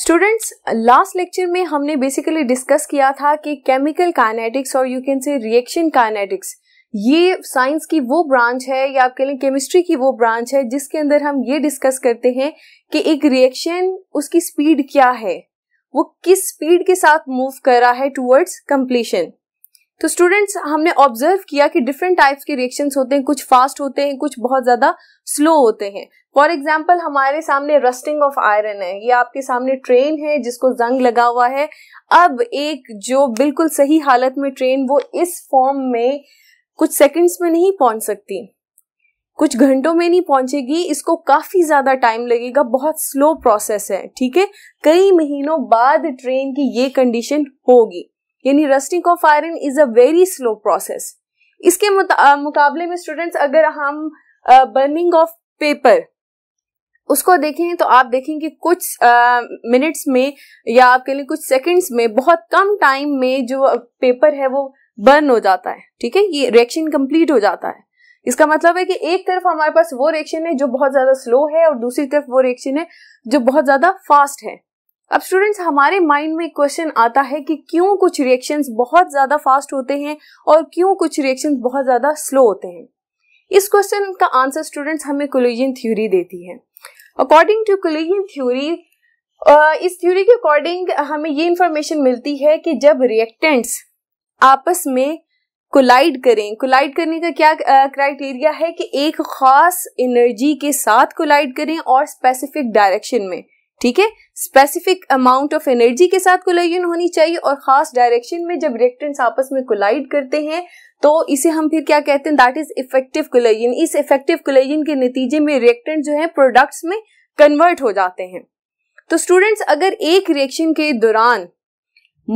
Students last lecture में हमने basically discuss किया था कि केमिकल काइनेटिक्स और you can say reaction kinetics ये साइंस की वो ब्रांच है या आप कह लें केमिस्ट्री की वो ब्रांच है जिसके अंदर हम ये डिस्कस करते हैं कि एक रिएक्शन उसकी स्पीड क्या है वो किस स्पीड के साथ मूव कर रहा है टूवर्ड्स कंप्लीशन तो स्टूडेंट्स हमने ऑब्जर्व किया कि डिफरेंट टाइप्स के रिएक्शन होते हैं कुछ फास्ट होते हैं कुछ बहुत ज़्यादा स्लो होते हैं फॉर एग्जाम्पल हमारे सामने रस्टिंग ऑफ आयरन है ये आपके सामने ट्रेन है जिसको जंग लगा हुआ है अब एक जो बिल्कुल सही हालत में ट्रेन वो इस फॉर्म में कुछ सेकेंड्स में नहीं पहुंच सकती कुछ घंटों में नहीं पहुंचेगी इसको काफी ज्यादा टाइम लगेगा बहुत स्लो प्रोसेस है ठीक है कई महीनों बाद ट्रेन की ये कंडीशन होगी यानी rusting of iron is a very slow process इसके मुकाबले में स्टूडेंट्स अगर हम बर्निंग ऑफ पेपर उसको देखें तो आप देखेंगे कुछ मिनट्स में या आपके लिए कुछ सेकंड्स में बहुत कम टाइम में जो पेपर है वो बर्न हो जाता है ठीक है ये रिएक्शन कंप्लीट हो जाता है इसका मतलब है कि एक तरफ हमारे पास वो रिएक्शन है जो बहुत ज्यादा स्लो है और दूसरी तरफ वो रिएक्शन है जो बहुत ज्यादा फास्ट है अब स्टूडेंट्स हमारे माइंड में क्वेश्चन आता है कि क्यों कुछ रिएक्शंस बहुत ज़्यादा फास्ट होते हैं और क्यों कुछ रिएक्शंस बहुत ज़्यादा स्लो होते हैं इस क्वेश्चन का आंसर स्टूडेंट्स हमें कोलिजन थ्योरी देती है अकॉर्डिंग टू कोलिजन थ्योरी इस थ्योरी के अकॉर्डिंग हमें ये इंफॉर्मेशन मिलती है कि जब रिएक्टेंट्स आपस में कोलाइड करें कोलाइड करने का क्या क्राइटेरिया है कि एक खास एनर्जी के साथ कोलाइड करें और स्पेसिफिक डायरेक्शन में ठीक है स्पेसिफिक अमाउंट ऑफ एनर्जी के साथ कोलाइन होनी चाहिए और खास डायरेक्शन में जब रिएक्टेंट्स आपस में कोलाइड करते हैं तो इसे हम फिर क्या कहते हैं दैट इज इफेक्टिव कोलाइजन इस इफेक्टिव कोलाइजन के नतीजे में रिएक्टेंट जो है प्रोडक्ट्स में कन्वर्ट हो जाते हैं तो स्टूडेंट्स अगर एक रिएक्शन के दौरान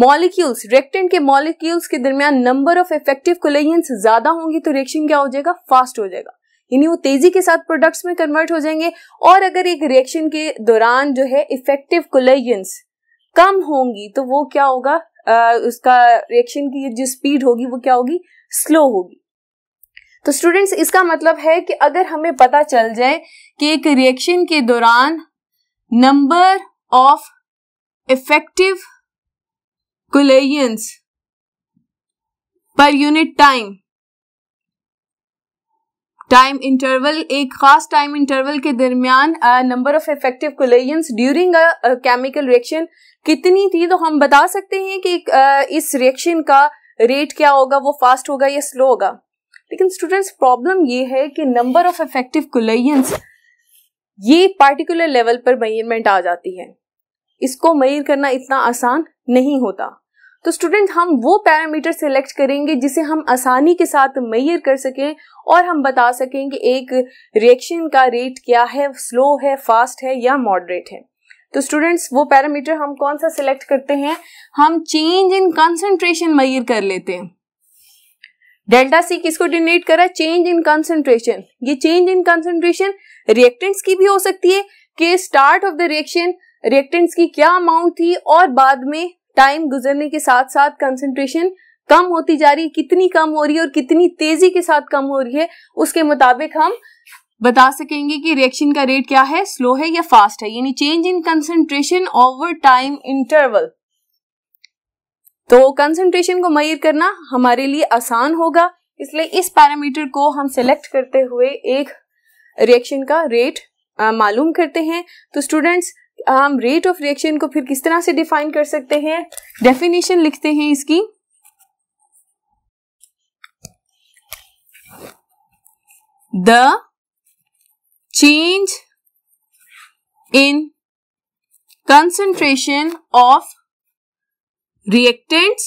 मॉलिक्यूल्स रिएक्टेंट के मॉलिक्यूल्स के दरमियान नंबर ऑफ इफेक्टिव कोलाइंस ज्यादा होंगे तो रिएक्शन क्या हो जाएगा फास्ट हो जाएगा यानी वो तेजी के साथ प्रोडक्ट्स में कन्वर्ट हो जाएंगे और अगर एक रिएक्शन के दौरान जो है इफेक्टिव कोलेजेंस कम होंगी तो वो क्या होगा आ, उसका रिएक्शन की जो स्पीड होगी वो क्या होगी स्लो होगी तो स्टूडेंट्स इसका मतलब है कि अगर हमें पता चल जाए कि एक रिएक्शन के दौरान number of effective कोलेजेंस per unit time time interval एक खास टाइम इंटरवल के दरमियान number of effective collisions during a chemical reaction कितनी थी तो हम बता सकते हैं कि uh, इस रिएक्शन का रेट क्या होगा वो फास्ट होगा या स्लो होगा लेकिन स्टूडेंट्स प्रॉब्लम ये है कि नंबर ऑफ इफेक्टिव कोलेजियंस ये पार्टिकुलर लेवल पर मेजरमेंट आ जाती है इसको मयर करना इतना आसान नहीं होता तो स्टूडेंट हम वो पैरामीटर सेलेक्ट करेंगे जिसे हम आसानी के साथ मैयर कर सकें और हम बता सकें कि एक रिएक्शन का रेट क्या है स्लो है फास्ट है या मॉडरेट है तो स्टूडेंट्स वो पैरामीटर हम कौन सा सिलेक्ट करते हैं हम चेंज इन कंसंट्रेशन मैयर कर लेते हैं डेल्टा सी किसको डिनेट करा चेंज इन कंसंट्रेशन ये चेंज इन कंसंट्रेशन रिएक्टेंट्स की भी हो सकती है कि start of the reaction reactants की क्या अमाउंट थी और बाद में टाइम गुजरने के साथ साथ कंसंट्रेशन कम होती जा रही है कितनी कम हो रही है और कितनी तेजी के साथ कम हो रही है उसके मुताबिक हम बता सकेंगे कि रिएक्शन का रेट क्या है स्लो है या फास्ट है यानी change in concentration over time interval तो कंसंट्रेशन को मयर करना हमारे लिए आसान होगा इसलिए इस पैरामीटर को हम सेलेक्ट करते हुए एक रिएक्शन का रेट मालूम करते हैं तो स्टूडेंट्स हम रेट ऑफ रिएक्शन को फिर किस तरह से डिफाइन कर सकते हैं डेफिनेशन लिखते हैं इसकी the change in concentration of reactants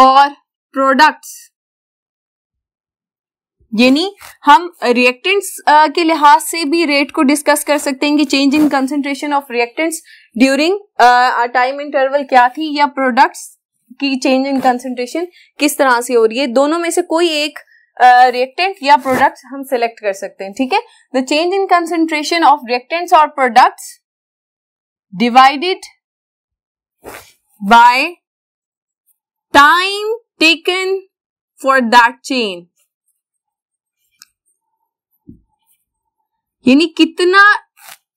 और प्रोडक्ट्स यानी हम रिएक्टेंट्स के लिहाज से भी रेट को डिस्कस कर सकते हैं कि change in concentration of reactants during time interval क्या थी या प्रोडक्ट्स की चेंज इन कंसेंट्रेशन किस तरह से हो रही है दोनों में से कोई एक रिएक्टेंट uh, या प्रोडक्ट हम सिलेक्ट कर सकते हैं ठीक है the change in concentration of reactants और products divided by time taken for that change यानी कितना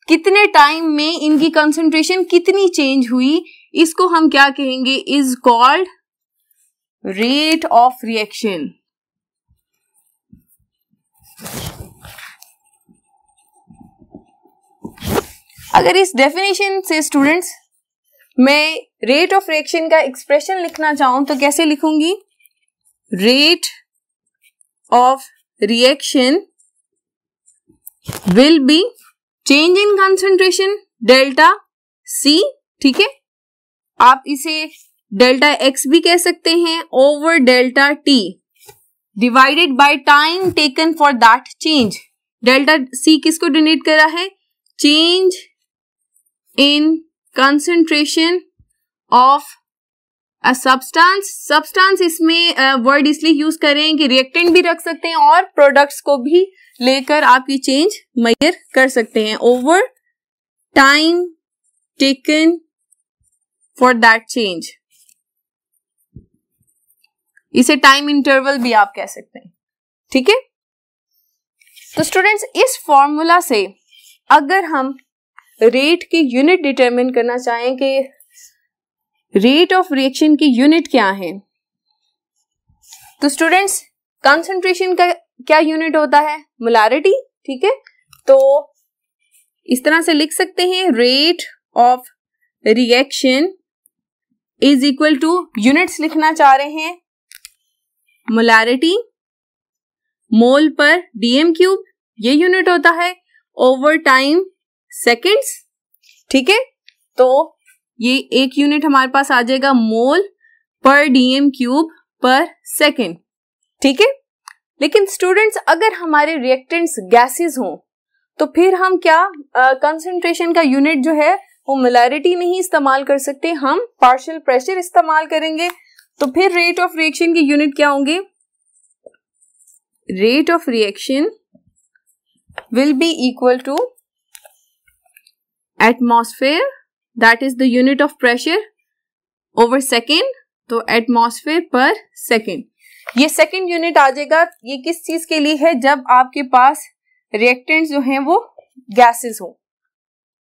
कितने टाइम में इनकी कंसंट्रेशन कितनी चेंज हुई इसको हम क्या कहेंगे is called rate of reaction अगर इस डेफिनेशन से स्टूडेंट्स मैं रेट ऑफ रिएक्शन का एक्सप्रेशन लिखना चाहूं तो कैसे लिखूंगी rate of reaction will be change in concentration delta C ठीक है आप इसे डेल्टा एक्स भी कह सकते हैं over delta T divided by time taken for that change delta C किसको डोनेट करा है change in concentration of a substance substance इसमें वर्ड इसलिए यूज करें कि रिएक्टेंट भी रख सकते हैं और प्रोडक्ट्स को भी लेकर आप ये चेंज मैयर कर सकते हैं over time taken for that change इसे टाइम इंटरवल भी आप कह सकते हैं ठीक है तो स्टूडेंट्स इस फॉर्मूला से अगर हम रेट की यूनिट डिटरमिन करना चाहें कि रेट ऑफ रिएक्शन की यूनिट क्या है तो स्टूडेंट्स कंसंट्रेशन का क्या यूनिट होता है मोलारिटी ठीक है तो इस तरह से लिख सकते हैं rate of reaction is equal to units लिखना चाह रहे हैं मोलारिटी मोल पर डीएम क्यूब ये यूनिट होता है ओवर टाइम सेकेंड्स ठीक है तो ये एक यूनिट हमारे पास आ जाएगा मोल पर डीएम क्यूब पर सेकेंड ठीक है लेकिन स्टूडेंट्स अगर हमारे रिएक्टेंट्स गैसेस हों तो फिर हम क्या कंसेंट्रेशन uh, का यूनिट जो है वो मिलारिटी नहीं इस्तेमाल कर सकते हम पार्शियल प्रेशर इस्तेमाल करेंगे तो फिर रेट ऑफ रिएक्शन के यूनिट क्या होंगे rate of reaction will be equal to atmosphere that is the unit of pressure over second तो एटमोसफेयर पर सेकेंड ये सेकेंड यूनिट आ जाएगा ये किस चीज के लिए है जब आपके पास रिएक्टेंट जो हैं वो गैसेस हो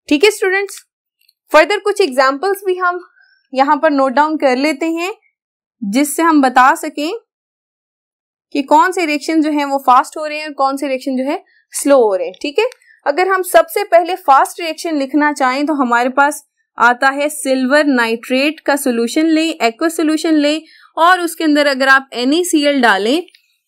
ठीक है स्टूडेंट्स फर्दर कुछ एग्जाम्पल्स भी हम यहाँ पर नोट डाउन कर लेते हैं जिससे हम बता सकें कि कौन से रिएक्शन जो है वो फास्ट हो रहे हैं और कौन से रिएक्शन जो है स्लो हो रहे हैं ठीक है अगर हम सबसे पहले फास्ट रिएक्शन लिखना चाहें तो हमारे पास आता है सिल्वर नाइट्रेट का सोल्यूशन लें एक्वा सोल्यूशन लें और उसके अंदर अगर आप एन डालें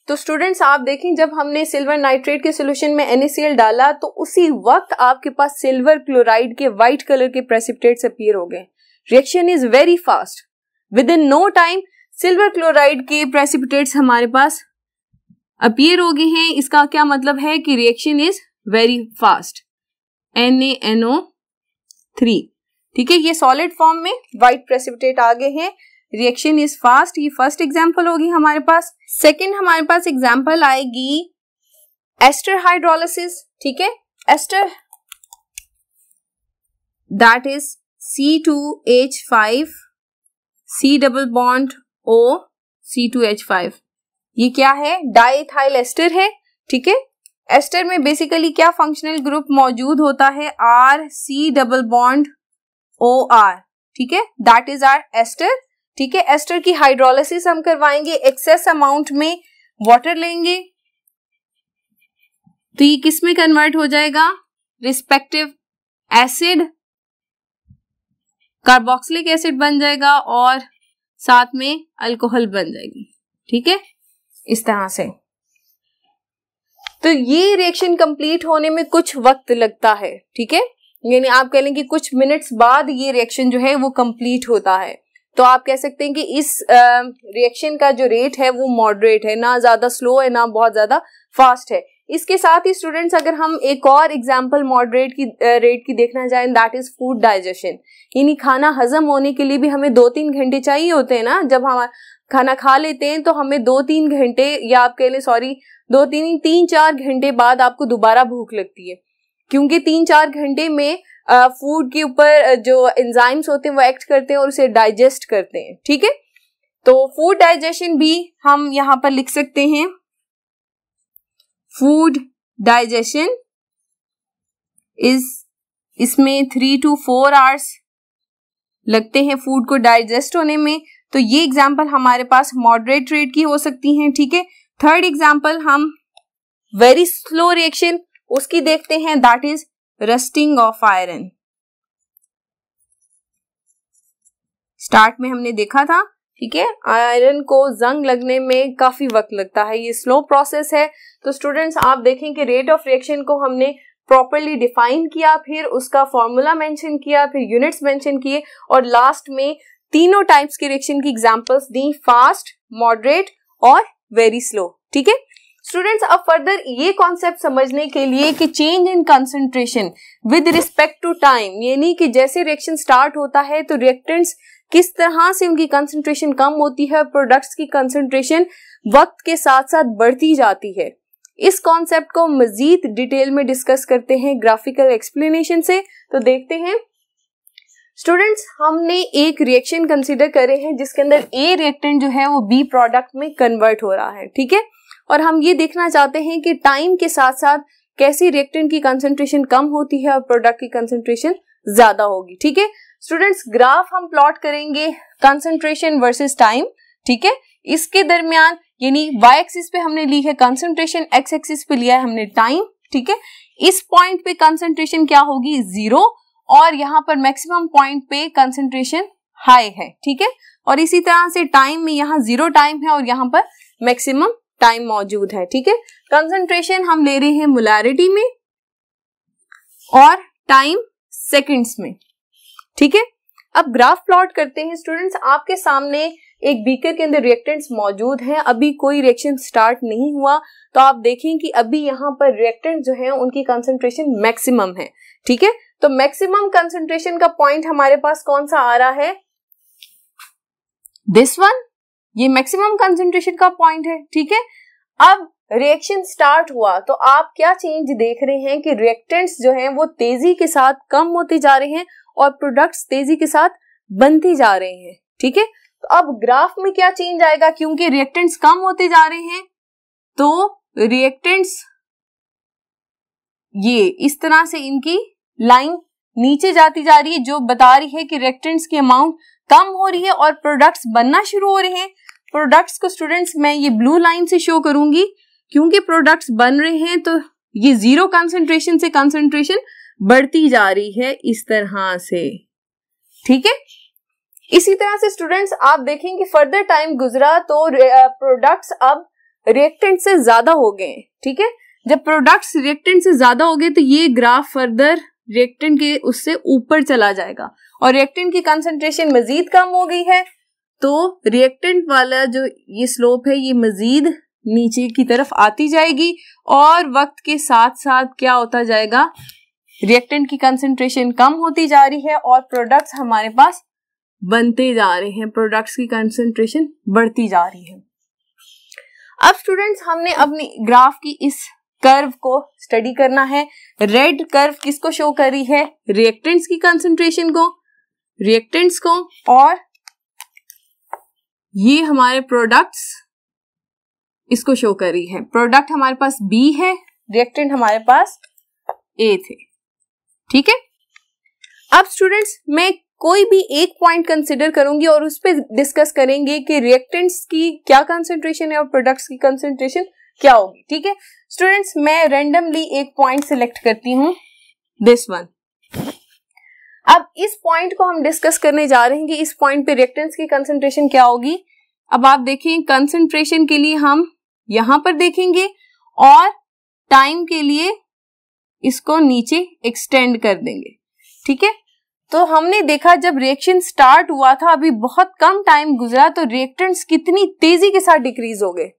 तो स्टूडेंट्स आप देखें जब हमने सिल्वर नाइट्रेट के सोल्यूशन में एन डाला तो उसी वक्त आपके पास सिल्वर क्लोराइड के व्हाइट कलर के प्रेसिपिटेट्स अपीयर हो गए reaction is very fast within no time silver chloride के प्रेसिपिटेट्स हमारे पास अपीयर हो गए हैं इसका क्या मतलब है कि reaction is very fast N A N O three ठीक है ये सॉलिड फॉर्म में व्हाइट प्रेसिपिटेट आ गए हैं रिएक्शन इज फास्ट ये फर्स्ट एग्जाम्पल होगी हमारे पास सेकेंड हमारे पास एग्जाम्पल आएगी एस्टर हाइड्रोलिस ठीक है ester that is C two H five C double bond O C two H five ये क्या है डाइथाइल एस्टर है ठीक है एस्टर में बेसिकली क्या फंक्शनल ग्रुप मौजूद होता है R C double bond O R ठीक है दैट इज आर एस्टर ठीक है एस्टर की हाइड्रोलिसिस हम करवाएंगे एक्सेस अमाउंट में वाटर लेंगे तो ये किस में कन्वर्ट हो जाएगा रिस्पेक्टिव एसिड कार्बोक्सिलिक एसिड बन जाएगा और साथ में अल्कोहल बन जाएगी ठीक है इस तरह से तो ये रिएक्शन कंप्लीट होने में कुछ वक्त लगता है ठीक है यानी आप कह लें कि कुछ मिनट्स बाद ये रिएक्शन जो है वो कंप्लीट होता है तो आप कह सकते हैं कि इस रिएक्शन का जो रेट है वो मॉडरेट है ना ज़्यादा स्लो है ना बहुत ज़्यादा फास्ट है इसके साथ ही स्टूडेंट्स अगर हम एक और एग्जाम्पल मॉडरेट की रेट की देखना चाहें दैट इज फूड डाइजेशन यानी खाना हजम होने के लिए भी हमें दो तीन घंटे चाहिए होते हैं ना जब हम खाना खा लेते हैं तो हमें दो तीन घंटे या आप कह लें सॉरी दो तीन तीन चार घंटे बाद आपको दोबारा भूख लगती है क्योंकि तीन चार घंटे में फूड के ऊपर जो एंजाइम्स होते हैं वो एक्ट करते हैं और उसे डाइजेस्ट करते हैं ठीक है तो फूड डाइजेशन भी हम यहाँ पर लिख सकते हैं फूड डाइजेशन इज इसमें थ्री टू फोर आवर्स लगते हैं फूड को डाइजेस्ट होने में तो ये एग्जाम्पल हमारे पास मॉडरेट रेट की हो सकती हैं ठीक है थर्ड एग्जाम्पल हम वेरी स्लो रिएक्शन उसकी देखते हैं that is rusting of iron start में हमने देखा था ठीक है आयरन को जंग लगने में काफी वक्त लगता है ये स्लो प्रोसेस है तो स्टूडेंट्स आप देखें कि रेट ऑफ रिएक्शन को हमने प्रॉपरली डिफाइन किया फिर उसका फॉर्मूला मेंशन किया फिर यूनिट्स मेंशन किए और लास्ट में तीनों टाइप्स के रिएक्शन की एग्जांपल्स दी फास्ट मॉडरेट और वेरी स्लो ठीक है स्टूडेंट्स अब फर्दर ये कॉन्सेप्ट समझने के लिए कि change in concentration with respect to time यानी कि जैसे रिएक्शन स्टार्ट होता है तो रिएक्टेंट्स किस तरह से उनकी कंसेंट्रेशन कम होती है प्रोडक्ट्स की कंसेंट्रेशन वक्त के साथ साथ बढ़ती जाती है इस कॉन्सेप्ट को मजीद डिटेल में डिस्कस करते हैं ग्राफिकल एक्सप्लेनेशन से तो देखते हैं स्टूडेंट्स हमने एक रिएक्शन कंसिडर करे हैं जिसके अंदर ए रिएक्टेंट जो है वो बी प्रोडक्ट में कन्वर्ट हो रहा है ठीक है और हम ये देखना चाहते हैं कि टाइम के साथ साथ कैसी रिएक्टेंट की कंसेंट्रेशन कम होती है और प्रोडक्ट की कंसेंट्रेशन ज्यादा होगी ठीक है स्टूडेंट्स ग्राफ हम प्लॉट करेंगे कंसेंट्रेशन वर्सेस टाइम ठीक है इसके दरमियान यानी वाई एक्सिस पे हमने ली है कंसेंट्रेशन एक्स एक्सिस पे लिया है हमने टाइम ठीक है इस पॉइंट पे कंसेंट्रेशन क्या होगी जीरो और यहाँ पर मैक्सिमम पॉइंट पे कंसेंट्रेशन हाई है ठीक है और इसी तरह से टाइम में यहाँ जीरो टाइम है और यहाँ पर मैक्सिमम टाइम मौजूद है ठीक है कंसंट्रेशन हम ले रहे हैं मुलैरिटी में और टाइम सेकंड्स में ठीक है अब ग्राफ प्लॉट करते हैं स्टूडेंट्स आपके सामने एक बीकर के अंदर रिएक्टेंट्स मौजूद हैं अभी कोई रिएक्शन स्टार्ट नहीं हुआ तो आप देखें कि अभी यहाँ पर रिएक्टेंट जो है उनकी कंसंट्रेशन मैक्सिमम है ठीक है तो मैक्सिमम कंसंट्रेशन का पॉइंट हमारे पास कौन सा आ रहा है दिस वन ये मैक्सिमम कंसेंट्रेशन का पॉइंट है ठीक है अब रिएक्शन स्टार्ट हुआ तो आप क्या चेंज देख रहे हैं कि रिएक्टेंट्स जो हैं वो तेजी के साथ कम होते जा रहे हैं और प्रोडक्ट्स तेजी के साथ बनते जा रहे हैं ठीक है तो अब ग्राफ में क्या चेंज आएगा क्योंकि रिएक्टेंट्स कम होते जा रहे हैं तो रिएक्टेंट्स ये इस तरह से इनकी लाइन नीचे जाती जा रही है जो बता रही है कि रेक्टेंट्स की अमाउंट कम हो रही है और प्रोडक्ट्स बनना शुरू हो रहे हैं प्रोडक्ट्स को स्टूडेंट्स मैं ये ब्लू लाइन से शो करूंगी क्योंकि प्रोडक्ट्स बन रहे हैं तो ये जीरो कंसेंट्रेशन से कंसेंट्रेशन बढ़ती जा रही है इस तरह से ठीक है इसी तरह से स्टूडेंट्स आप देखें कि फर्दर टाइम गुजरा तो प्रोडक्ट्स uh, अब रिएक्टेंट से ज्यादा हो गए ठीक है जब प्रोडक्ट्स रिएक्टेंट से ज्यादा हो गए तो ये ग्राफ फर्दर रिएक्टेंट के उससे ऊपर चला जाएगा और रिएक्टेंट की कंसेंट्रेशन मजीद कम हो गई है तो रिएक्टेंट वाला जो ये स्लोप है ये मजीद नीचे की तरफ आती जाएगी और वक्त के साथ साथ क्या होता जाएगा रिएक्टेंट की कंसेंट्रेशन कम होती जा रही है और प्रोडक्ट्स हमारे पास बनते जा रहे हैं प्रोडक्ट्स की कंसेंट्रेशन बढ़ती जा रही है अब स्टूडेंट्स हमने अपनी ग्राफ की इस कर्व को स्टडी करना है रेड कर्व किसको शो कर रही है रिएक्टेंट्स की कंसेंट्रेशन को रिएक्टेंट्स को और ये हमारे प्रोडक्ट्स इसको शो कर रही है प्रोडक्ट हमारे पास बी है रिएक्टेंट हमारे पास ए थे ठीक है अब स्टूडेंट्स मैं कोई भी एक पॉइंट कंसिडर करूंगी और उस पर डिस्कस करेंगे कि रिएक्टेंट्स की क्या कंसेंट्रेशन है और प्रोडक्ट्स की कंसेंट्रेशन क्या होगी ठीक है स्टूडेंट्स मैं रेंडमली एक पॉइंट सिलेक्ट करती हूँ दिस वन अब इस पॉइंट को हम डिस्कस करने जा रहे हैं कि इस पॉइंट पे रिएक्टेंस की कंसेंट्रेशन क्या होगी अब आप देखें कंसेंट्रेशन के लिए हम यहां पर देखेंगे और टाइम के लिए इसको नीचे एक्सटेंड कर देंगे ठीक है तो हमने देखा जब रिएक्शन स्टार्ट हुआ था अभी बहुत कम टाइम गुजरा तो रिएक्टेंट्स कितनी तेजी के साथ डिक्रीज हो गए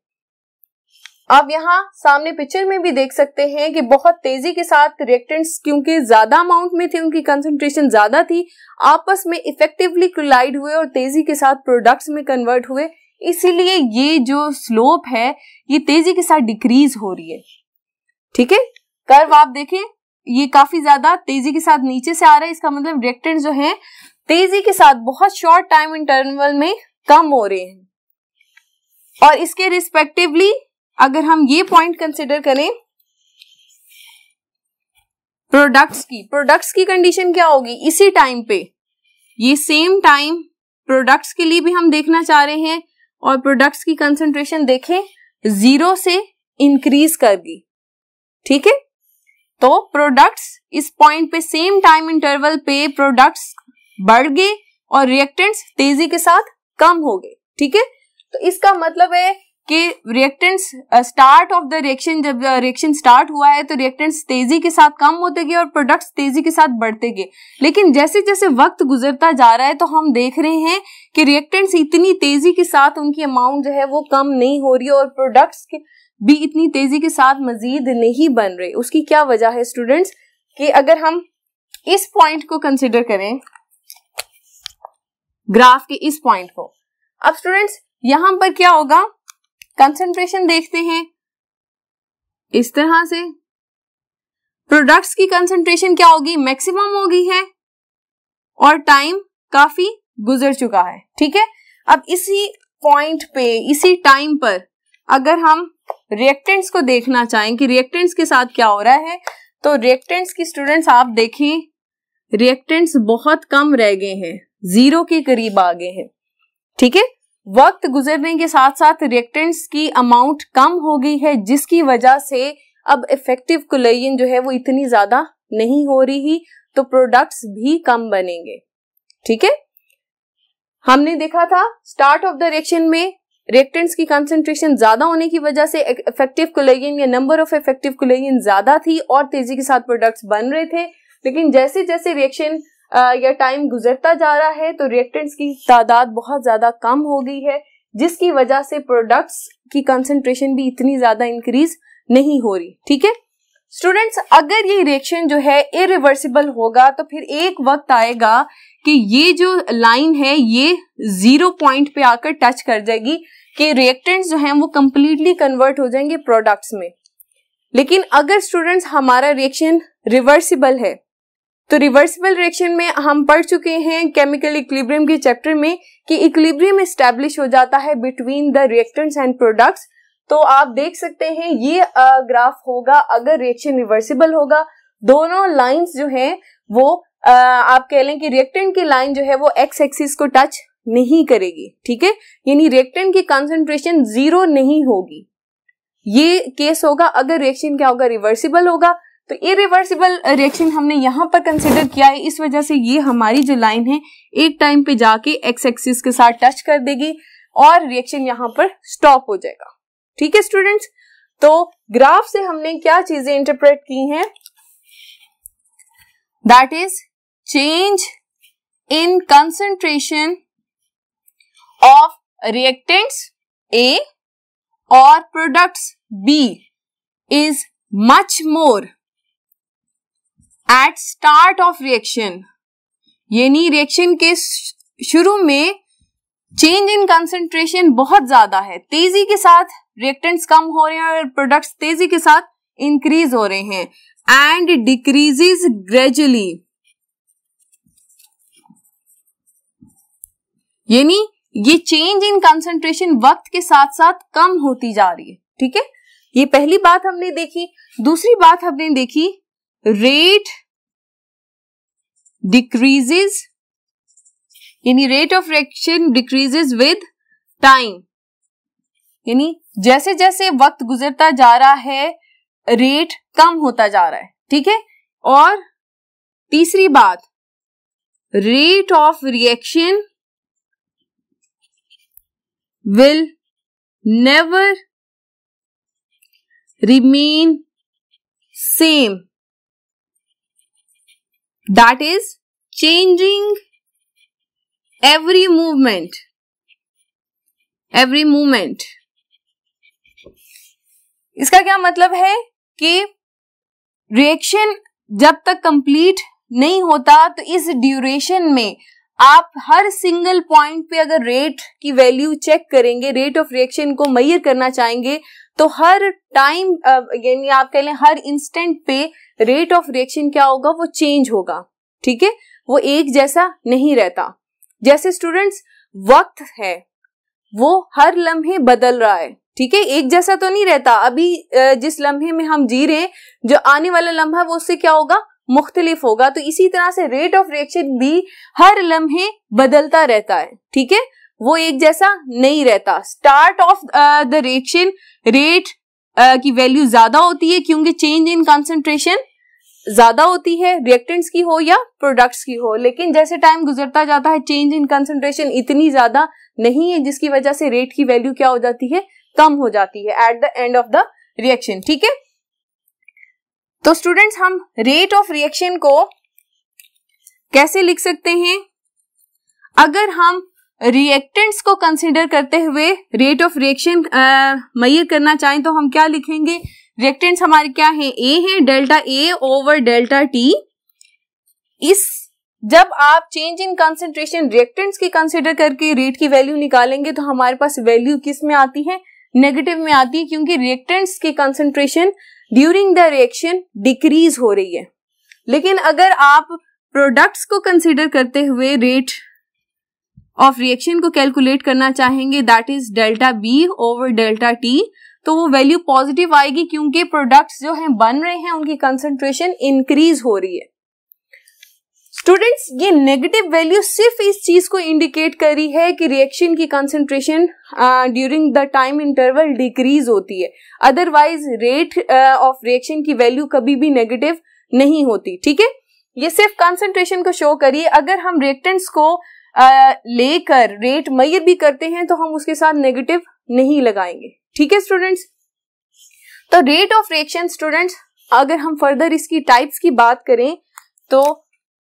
आप यहाँ सामने पिक्चर में भी देख सकते हैं कि बहुत तेजी के साथ रिएक्टेंट्स क्योंकि ज्यादा अमाउंट में थे उनकी कंसंट्रेशन ज्यादा थी आपस में इफेक्टिवली क्लाइड हुए और तेजी के साथ प्रोडक्ट्स में कन्वर्ट हुए इसीलिए ये जो स्लोप है ये तेजी के साथ डिक्रीज हो रही है ठीक है कर्व आप देखें ये काफी ज्यादा तेजी के साथ नीचे से आ रहा है इसका मतलब रिएक्टेंट जो है तेजी के साथ बहुत शॉर्ट टाइम इंटरवल में कम हो रहे हैं और इसके रिस्पेक्टिवली अगर हम ये पॉइंट कंसिडर करें प्रोडक्ट्स की प्रोडक्ट्स की कंडीशन क्या होगी इसी टाइम पे ये सेम टाइम प्रोडक्ट्स के लिए भी हम देखना चाह रहे हैं और प्रोडक्ट्स की कंसेंट्रेशन देखें जीरो से इंक्रीज करगी ठीक है तो प्रोडक्ट्स इस पॉइंट पे सेम टाइम इंटरवल पे प्रोडक्ट्स बढ़ गए और रिएक्टेंट्स तेजी के साथ कम हो गए ठीक है तो इसका मतलब है कि reactants start of the reaction जब रिएक्शन uh, स्टार्ट हुआ है तो रिएक्टेंट्स तेजी के साथ कम होते गए और प्रोडक्ट्स तेजी के साथ बढ़ते गए लेकिन जैसे जैसे वक्त गुजरता जा रहा है तो हम देख रहे हैं कि रिएक्टेंट्स इतनी तेजी के साथ उनकी अमाउंट जो है वो कम नहीं हो रही और प्रोडक्ट्स भी इतनी तेजी के साथ मजीद नहीं बन रहे उसकी क्या वजह है स्टूडेंट्स कि अगर हम इस पॉइंट को कंसिडर करें ग्राफ के इस पॉइंट को अब स्टूडेंट्स यहां पर क्या होगा कंसेंट्रेशन देखते हैं इस तरह से प्रोडक्ट्स की कंसेंट्रेशन क्या होगी मैक्सिमम होगी है और टाइम काफी गुजर चुका है ठीक है अब इसी पॉइंट पे इसी टाइम पर अगर हम रिएक्टेंट्स को देखना चाहें कि रिएक्टेंट्स के साथ क्या हो रहा है तो रिएक्टेंट्स की स्टूडेंट्स आप देखें रिएक्टेंट्स बहुत कम रह गए हैं जीरो के करीब आ गए हैं ठीक है वक्त गुजरने के साथ साथ रिएक्टेंट्स की अमाउंट कम हो गई है जिसकी वजह से अब इफेक्टिव कुलेन जो है वो इतनी ज्यादा नहीं हो रही तो प्रोडक्ट्स भी कम बनेंगे ठीक है हमने देखा था स्टार्ट ऑफ द रिएक्शन में रिएक्टेंट्स की कंसेंट्रेशन ज्यादा होने की वजह से इफेक्टिव कुलेन या नंबर ऑफ इफेक्टिव कुलेन ज्यादा थी और तेजी के साथ प्रोडक्ट्स बन रहे थे लेकिन जैसे जैसे रिएक्शन या टाइम गुजरता जा रहा है तो रिएक्टेंट्स की तादाद बहुत ज़्यादा कम हो गई है जिसकी वजह से प्रोडक्ट्स की कंसंट्रेशन भी इतनी ज़्यादा इंक्रीज नहीं हो रही ठीक है स्टूडेंट्स अगर ये रिएक्शन जो है इरिवर्सिबल होगा तो फिर एक वक्त आएगा कि ये जो लाइन है ये जीरो पॉइंट पे आकर टच कर जाएगी कि रिएक्टेंट्स जो हैं वो कंप्लीटली कन्वर्ट हो जाएंगे प्रोडक्ट्स में लेकिन अगर स्टूडेंट्स हमारा रिएक्शन रिवर्सिबल है तो रिवर्सिबल रिएक्शन में हम पढ़ चुके हैं केमिकल इक्विलिब्रियम के चैप्टर में कि इक्विलिब्रियम स्टैब्लिश हो जाता है between the reactants and products तो आप देख सकते हैं ये ग्राफ होगा अगर रिएक्शन रिवर्सिबल होगा दोनों लाइंस जो हैं वो आप कह लें कि रिएक्टेंट की लाइन जो है वो एक्स एक्सिस को टच नहीं करेगी ठीक है यानी रिएक्टेंट की कॉन्सेंट्रेशन जीरो नहीं होगी ये केस होगा अगर रिएक्शन क्या होगा रिवर्सिबल होगा तो ये रिवर्सिबल रिएक्शन हमने यहाँ पर कंसिडर किया है इस वजह से ये हमारी जो लाइन है एक टाइम पे जाके एक्स एक्सिस के साथ टच कर देगी और रिएक्शन यहाँ पर स्टॉप हो जाएगा ठीक है स्टूडेंट्स तो ग्राफ से हमने क्या चीजें इंटरप्रेट की हैं that is change in concentration of reactants A और products B is much more at start of reaction यानी रिएक्शन के शुरू में चेंज इन कंसेंट्रेशन बहुत ज्यादा है तेजी के साथ रिएक्टेंट्स कम हो रहे हैं और प्रोडक्ट्स तेजी के साथ इंक्रीज हो रहे हैं एंड डिक्रीजेस ग्रेजुअली यानी ये चेंज इन कंसेंट्रेशन वक्त के साथ साथ कम होती जा रही है ठीक है ये पहली बात हमने देखी दूसरी बात हमने देखी रेट डिक्रीजेज यानी rate of reaction decreases with time यानी जैसे जैसे वक्त गुजरता जा रहा है रेट कम होता जा रहा है ठीक है और तीसरी बात rate of reaction will never remain same that is changing every movement every movement इसका क्या मतलब है कि रिएक्शन जब तक कंप्लीट नहीं होता तो इस ड्यूरेशन में आप हर सिंगल पॉइंट पे अगर रेट की वैल्यू चेक करेंगे रेट ऑफ रिएक्शन को मैयर करना चाहेंगे तो हर टाइम यानी आप कह लें हर इंस्टेंट पे रेट ऑफ रिएक्शन क्या होगा वो चेंज होगा ठीक है वो एक जैसा नहीं रहता जैसे स्टूडेंट्स वक्त है वो हर लम्हे बदल रहा है ठीक है एक जैसा तो नहीं रहता अभी जिस लम्हे में हम जी रहे हैं जो आने वाला लम्हा वो उससे क्या होगा मुख्तलिफ होगा तो इसी तरह से रेट ऑफ रिएक्शन भी हर लम्हे बदलता रहता है ठीक है वो एक जैसा नहीं रहता start of the reaction rate की वैल्यू ज्यादा होती है क्योंकि चेंज इन कॉन्सेंट्रेशन ज्यादा होती है रिएक्टेंट्स की हो या प्रोडक्ट्स की हो लेकिन जैसे टाइम गुजरता जाता है चेंज इन कंसेंट्रेशन इतनी ज्यादा नहीं है जिसकी वजह से रेट की वैल्यू क्या हो जाती है कम हो जाती है at the end of the reaction ठीक है तो स्टूडेंट्स हम रेट ऑफ रिएक्शन को कैसे लिख सकते हैं अगर हम रिएक्टेंट्स को कंसिडर करते हुए रेट ऑफ रिएक्शन मैयर करना चाहें तो हम क्या लिखेंगे रिएक्टेंट्स हमारे क्या है ए है delta A over delta T इस जब आप चेंज इन कंसेंट्रेशन रिएक्टेंट्स की कंसिडर करके रेट की वैल्यू निकालेंगे तो हमारे पास वैल्यू किस में आती है नेगेटिव में आती है क्योंकि रिएक्टेंट्स की concentration during the reaction decrease हो रही है लेकिन अगर आप प्रोडक्ट्स को कंसिडर करते हुए रेट ऑफ रिएक्शन को कैलकुलेट करना चाहेंगे that is delta B over delta T तो वो वैल्यू पॉजिटिव आएगी क्योंकि प्रोडक्ट्स जो हैं बन रहे हैं उनकी कंसंट्रेशन इंक्रीज हो रही है स्टूडेंट्स ये नेगेटिव वैल्यू सिर्फ इस चीज को इंडिकेट करी है कि रिएक्शन की concentration during the time interval decrease होती है अदरवाइज रेट ऑफ रिएक्शन की वैल्यू कभी भी नेगेटिव नहीं होती ठीक है ये सिर्फ कंसंट्रेशन को शो करिए अगर हम रिएक्टेंट्स को लेकर रेट मैयर भी करते हैं तो हम उसके साथ नेगेटिव नहीं लगाएंगे ठीक है स्टूडेंट्स तो रेट ऑफ रिएक्शन स्टूडेंट्स अगर हम फर्दर इसकी टाइप्स की बात करें तो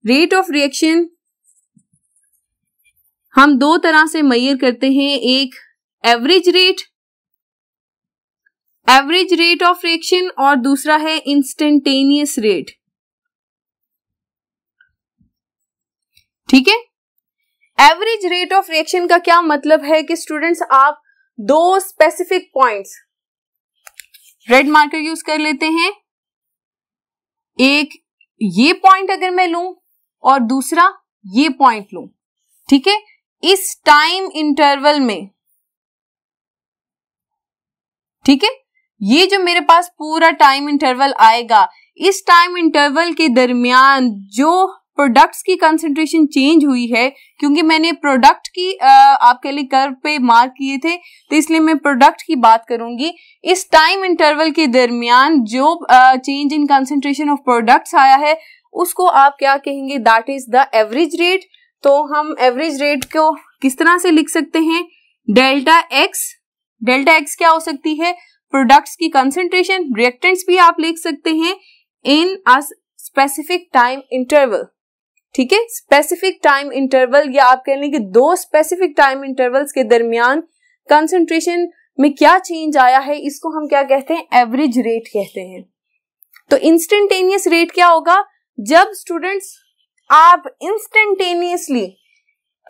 रेट ऑफ रिएक्शन हम दो तरह से मैयर करते हैं एक average rate average rate of reaction और दूसरा है इंस्टेंटेनियस रेट ठीक है एवरेज रेट ऑफ रिएक्शन का क्या मतलब है कि स्टूडेंट्स आप दो specific points red marker use कर लेते हैं एक ये पॉइंट अगर मैं लू और दूसरा ये पॉइंट लू ठीक है इस टाइम इंटरवल में ठीक है ये जो मेरे पास पूरा टाइम इंटरवल आएगा इस टाइम इंटरवल के दरमियान जो प्रोडक्ट्स की कंसेंट्रेशन चेंज हुई है क्योंकि मैंने प्रोडक्ट की आपके लिए कर्व पे मार्क किए थे तो इसलिए मैं प्रोडक्ट की बात करूंगी इस टाइम इंटरवल के दरमियान जो change in concentration of products आया है उसको आप क्या कहेंगे that is the average rate तो हम एवरेज रेट को किस तरह से लिख सकते हैं डेल्टा एक्स डेल्टा एक्स क्या हो सकती है प्रोडक्ट्स की कंसेंट्रेशन रिएक्टेंट्स भी आप लिख सकते हैं in a specific time interval ठीक है स्पेसिफिक टाइम इंटरवल या आप कह लें कि दो स्पेसिफिक टाइम इंटरवल्स के दरमियान कंसंट्रेशन में क्या चेंज आया है इसको हम क्या कहते हैं एवरेज रेट कहते हैं तो इंस्टेंटेनियस रेट क्या होगा जब स्टूडेंट्स आप इंस्टेंटेनियसली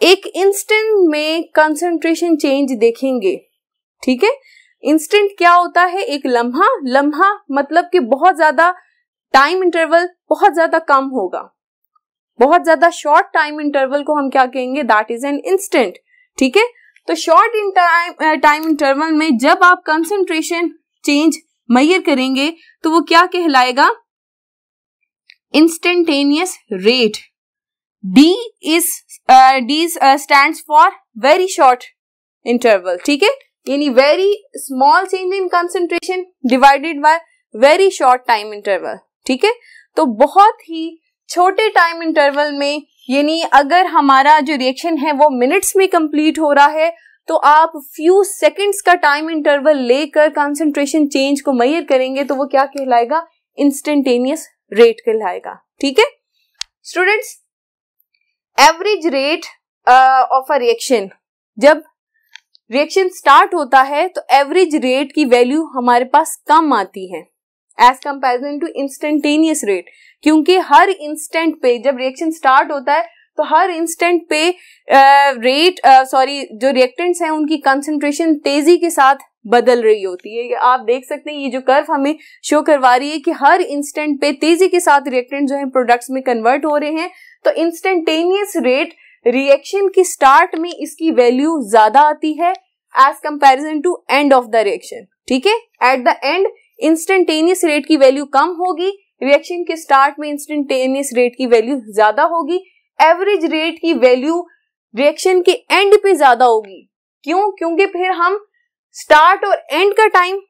एक इंस्टेंट में कंसंट्रेशन चेंज देखेंगे ठीक है इंस्टेंट क्या होता है एक लम्हा लम्हा मतलब कि बहुत ज्यादा टाइम इंटरवल बहुत ज्यादा कम होगा बहुत ज्यादा शॉर्ट टाइम इंटरवल को हम क्या कहेंगे दैट इज एन इंस्टेंट ठीक है तो शॉर्ट टाइम इंटरवल में जब आप कंसेंट्रेशन चेंज मैयर करेंगे तो वो क्या कहलाएगा instantaneous rate D is D stand for very short interval ठीक है यानी very small change in concentration divided by very short time interval ठीक है तो बहुत ही छोटे टाइम इंटरवल में यानी अगर हमारा जो रिएक्शन है वो मिनट्स में कंप्लीट हो रहा है तो आप फ्यू सेकंड्स का टाइम इंटरवल लेकर कंसंट्रेशन चेंज को मैयर करेंगे तो वो क्या कहलाएगा इंस्टेंटेनियस रेट कहलाएगा ठीक है students average rate of a reaction जब रिएक्शन स्टार्ट होता है तो एवरेज रेट की वैल्यू हमारे पास कम आती है as comparison to instantaneous rate क्योंकि हर इंस्टेंट पे जब रिएक्शन स्टार्ट होता है तो हर इंस्टेंट पे रेट सॉरी जो रिएक्टेंट्स हैं उनकी कंसंट्रेशन तेजी के साथ बदल रही होती है आप देख सकते हैं ये जो कर्व हमें शो करवा रही है कि हर इंस्टेंट पे तेजी के साथ रिएक्टेंट जो है प्रोडक्ट्स में कन्वर्ट हो रहे हैं तो इंस्टेंटेनियस रेट रिएक्शन की स्टार्ट में इसकी वैल्यू ज्यादा आती है as comparison to end of the reaction ठीक है at the end instantaneous rate की वैल्यू कम होगी रिएक्शन के स्टार्ट में इंस्टेंटेनियस रेट की वैल्यू ज्यादा होगी एवरेज रेट की वैल्यू रिएक्शन के एंड पे ज्यादा होगी क्यों क्योंकि फिर हम स्टार्ट और एंड का टाइम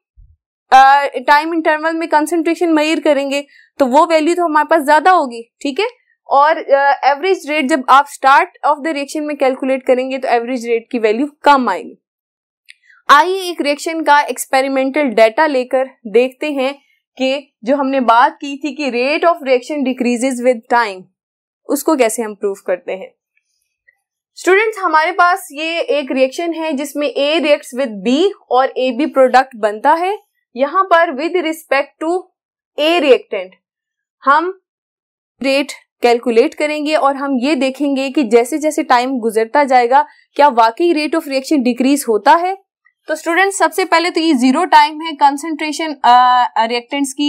टाइम इंटरवल में कंसेंट्रेशन मयर करेंगे तो वो वैल्यू तो हमारे पास ज्यादा होगी ठीक है और एवरेज uh, रेट जब आप स्टार्ट ऑफ द रिएक्शन में कैलकुलेट करेंगे तो एवरेज रेट की वैल्यू कम आएगी आइए एक रिएक्शन का एक्सपेरिमेंटल डाटा लेकर देखते हैं कि जो हमने बात की थी कि rate of reaction decreases with time उसको कैसे हम प्रूव करते हैं स्टूडेंट्स हमारे पास ये एक रिएक्शन है जिसमें ए रिएक्ट्स विद बी और ए बी प्रोडक्ट बनता है यहां पर with respect to A reactant हम रेट कैलकुलेट करेंगे और हम ये देखेंगे कि जैसे जैसे टाइम गुजरता जाएगा क्या वाकई रेट ऑफ रिएक्शन डिक्रीज होता है तो स्टूडेंट सबसे पहले तो ये जीरो टाइम है कंसेंट्रेशन रिएक्टेंट्स की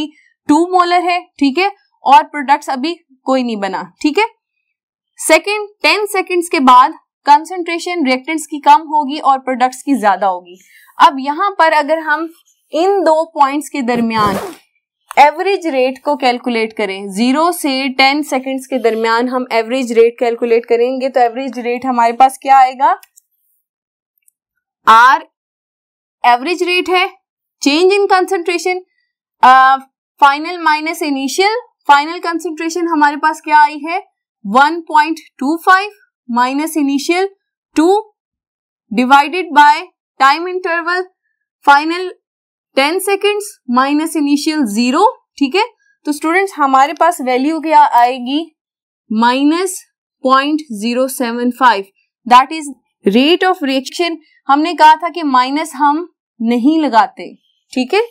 टू मोलर है ठीक है और प्रोडक्ट्स अभी कोई नहीं बना ठीक है सेकेंड टेन सेकेंड्स के बाद कंसेंट्रेशन रिएक्टेंट्स की कम होगी और प्रोडक्ट्स की ज्यादा होगी अब यहां पर अगर हम इन दो पॉइंट्स के दरमियान एवरेज रेट को कैलकुलेट करें जीरो से टेन सेकेंड्स के दरमियान हम एवरेज रेट कैलकुलेट करेंगे तो एवरेज रेट हमारे पास क्या आएगा आर एवरेज रेट है change in concentration final minus initial final concentration हमारे पास क्या आई है 1.25 minus initial 2 divided by time interval final 10 seconds minus initial zero ठीक है तो स्टूडेंट्स हमारे पास वैल्यू क्या आएगी minus point zero seven five that is rate of reaction हमने कहा था कि माइनस हम नहीं लगाते ठीक है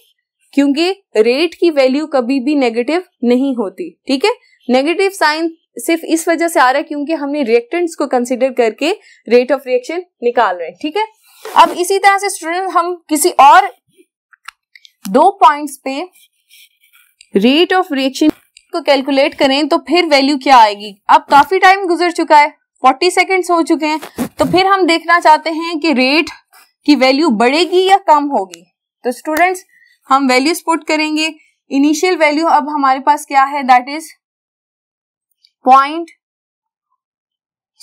क्योंकि रेट की वैल्यू कभी भी नेगेटिव नहीं होती ठीक है नेगेटिव साइन सिर्फ इस वजह से आ रहा है क्योंकि हमने रिएक्टेंट्स को कंसिडर करके रेट ऑफ रिएक्शन निकाल रहे हैं ठीक है अब इसी तरह से स्टूडेंट हम किसी और दो पॉइंट्स पे रेट ऑफ रिएक्शन को कैलकुलेट करें तो फिर वैल्यू क्या आएगी अब काफी टाइम गुजर चुका है 40 सेकेंड्स हो चुके हैं तो फिर हम देखना चाहते हैं कि रेट की वैल्यू बढ़ेगी या कम होगी तो स्टूडेंट्स हम वैल्यू स्पोर्ट करेंगे इनिशियल वैल्यू अब हमारे पास क्या है that is point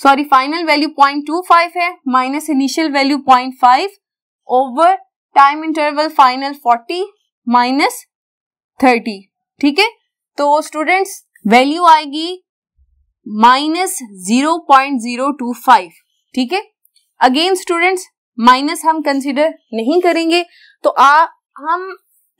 sorry final value point two five है minus initial value point five over time interval final forty minus thirty ठीक है तो स्टूडेंट्स वैल्यू आएगी minus zero point zero two five ठीक है अगेन स्टूडेंट्स माइनस हम consider नहीं करेंगे तो आ हम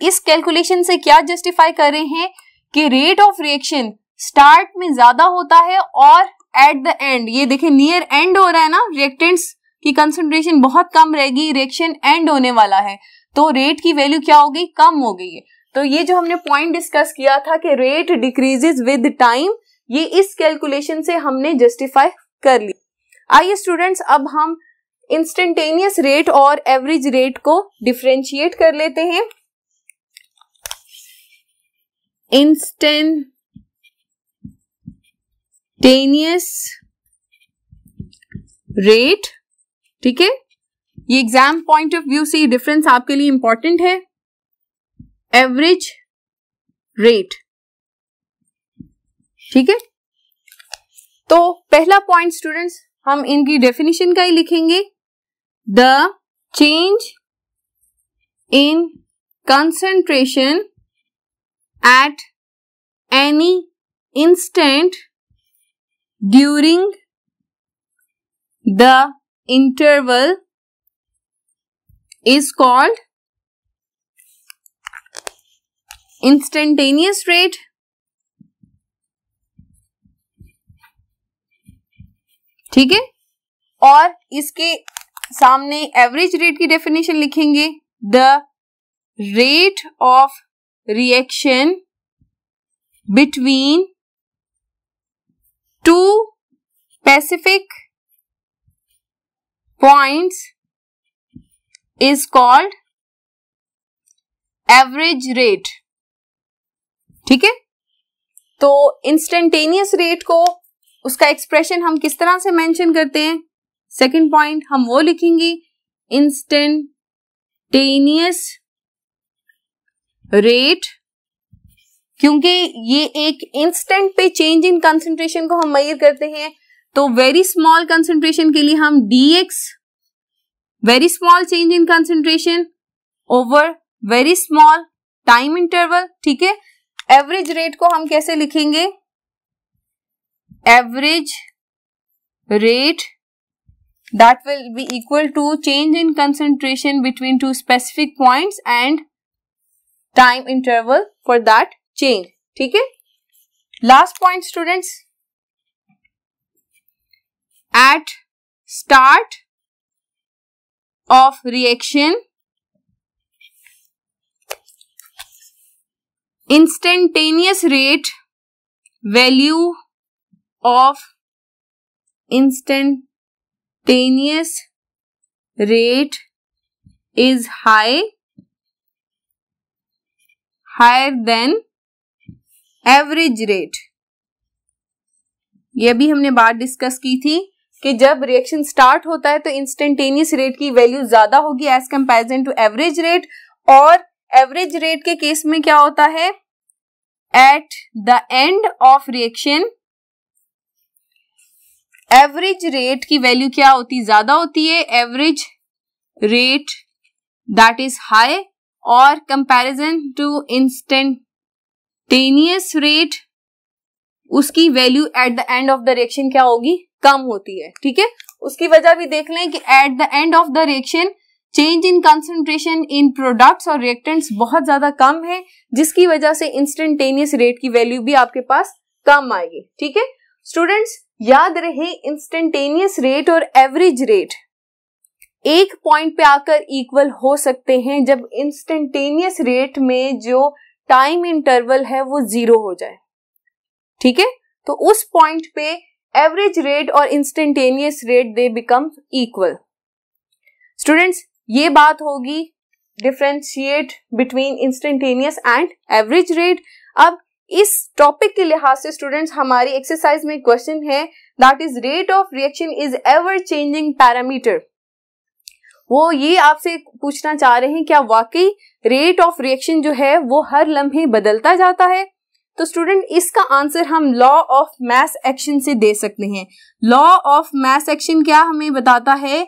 इस कैलकुलेशन से क्या जस्टिफाई कर रहे हैं कि रेट ऑफ रिएक्शन स्टार्ट में ज्यादा होता है और एट द एंड ये देखिए नियर एंड हो रहा है ना रिएक्टेंट्स की कंसेंट्रेशन बहुत कम रहेगी रिएक्शन एंड होने वाला है तो रेट की वैल्यू क्या हो गई कम हो गई है तो ये जो हमने पॉइंट डिस्कस किया था कि रेट डिक्रीजेज विद टाइम ये इस कैलकुलेशन से हमने जस्टिफाई कर ली आइए स्टूडेंट्स अब हम इंस्टेंटेनियस रेट और एवरेज रेट को डिफ्रेंशिएट कर लेते हैं इंस्टेंटेनियस रेट ठीक है ये एग्जाम पॉइंट ऑफ व्यू से डिफरेंस आपके लिए इंपॉर्टेंट है एवरेज रेट ठीक है तो पहला पॉइंट स्टूडेंट्स हम इनकी डेफिनेशन का ही लिखेंगे The change in concentration at any instant during the interval is called instantaneous rate ठीक है और इसके सामने एवरेज रेट की डेफिनेशन लिखेंगे the rate of reaction between two specific points is called average rate ठीक है तो इंस्टेंटेनियस रेट को उसका एक्सप्रेशन हम किस तरह से मेंशन करते हैं सेकेंड पॉइंट हम वो लिखेंगे इंस्टेंटेनियस रेट क्योंकि ये एक इंस्टेंट पे चेंज इन कंसेंट्रेशन को हम मयर करते हैं तो वेरी स्मॉल कंसेंट्रेशन के लिए हम dx very small change in concentration over very small time interval ठीक है एवरेज रेट को हम कैसे लिखेंगे average rate that will be equal to change in concentration between two specific points and time interval for that change. Okay. Last point students. At start of reaction instantaneous rate value of instant simultaneous rate is high higher than average rate ये भी हमने बात discuss की थी कि जब reaction start होता है तो इंस्टेंटेनियस रेट की वैल्यू ज्यादा होगी as comparison to average rate और एवरेज रेट के केस में क्या होता है at the end of reaction average rate की वैल्यू क्या होती ज्यादा होती है average rate that is high और कंपैरिजन टू इंस्टेंटेनियस रेट उसकी value at the end of the reaction क्या होगी कम होती है ठीक है उसकी वजह भी देख लें कि at the end of the reaction change in concentration in products और रिएक्टेंट्स बहुत ज्यादा कम है जिसकी वजह से इंस्टेंटेनियस रेट की वैल्यू भी आपके पास कम आएगी ठीक है स्टूडेंट्स याद रहे इंस्टेंटेनियस रेट और एवरेज रेट एक पॉइंट पे आकर इक्वल हो सकते हैं जब इंस्टेंटेनियस रेट में जो टाइम इंटरवल है वो जीरो हो जाए ठीक है तो उस पॉइंट पे एवरेज रेट और instantaneous rate they become equal students ये बात होगी differentiate between instantaneous and average rate अब इस टॉपिक के लिहाज से स्टूडेंट्स हमारी एक्सरसाइज में क्वेश्चन है that is rate of reaction is ever changing parameter वो ये आपसे पूछना चाह रहे हैं क्या वाकई रेट ऑफ रिएक्शन जो है वो हर लम्हे बदलता जाता है तो स्टूडेंट इसका आंसर हम लॉ ऑफ मैस एक्शन से दे सकते हैं लॉ ऑफ मैस एक्शन क्या हमें बताता है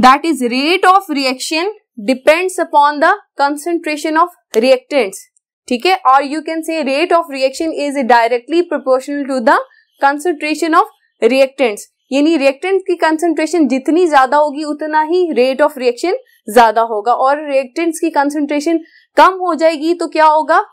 that is rate of reaction depends upon the concentration of reactants ठीक है और you can say rate of reaction is directly proportional to the concentration of reactants यानी रिएक्टेंट की कंसेंट्रेशन जितनी ज्यादा होगी उतना ही रेट ऑफ रिएक्शन ज्यादा होगा और रिएक्टेंट्स की कंसेंट्रेशन कम हो जाएगी तो क्या होगा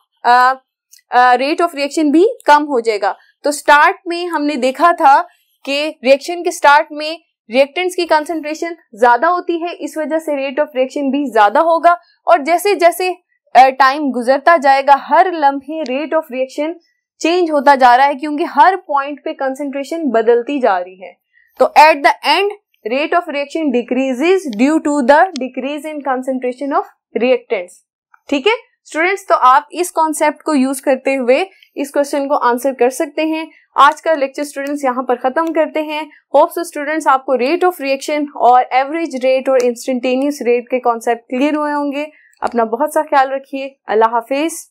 रेट ऑफ रिएक्शन भी कम हो जाएगा तो स्टार्ट में हमने देखा था कि रिएक्शन के स्टार्ट में रिएक्टेंट्स की कंसेंट्रेशन ज्यादा होती है इस वजह से रेट ऑफ रिएक्शन भी ज्यादा होगा और जैसे जैसे टाइम गुजरता जाएगा हर लम्हे रेट ऑफ रिएक्शन चेंज होता जा रहा है क्योंकि हर पॉइंट पे कंसेंट्रेशन बदलती जा रही है तो at the end rate of reaction decreases due to the decrease in concentration of reactants ठीक है स्टूडेंट्स तो आप इस कॉन्सेप्ट को यूज करते हुए इस क्वेश्चन को आंसर कर सकते हैं आज का लेक्चर स्टूडेंट्स यहाँ पर खत्म करते हैं होप्स स्टूडेंट्स आपको रेट ऑफ रिएक्शन और एवरेज रेट और इंस्टेंटेनियस रेट के कॉन्सेप्ट क्लियर हुए होंगे अपना बहुत सा ख्याल रखिए अल्लाह हाफिज़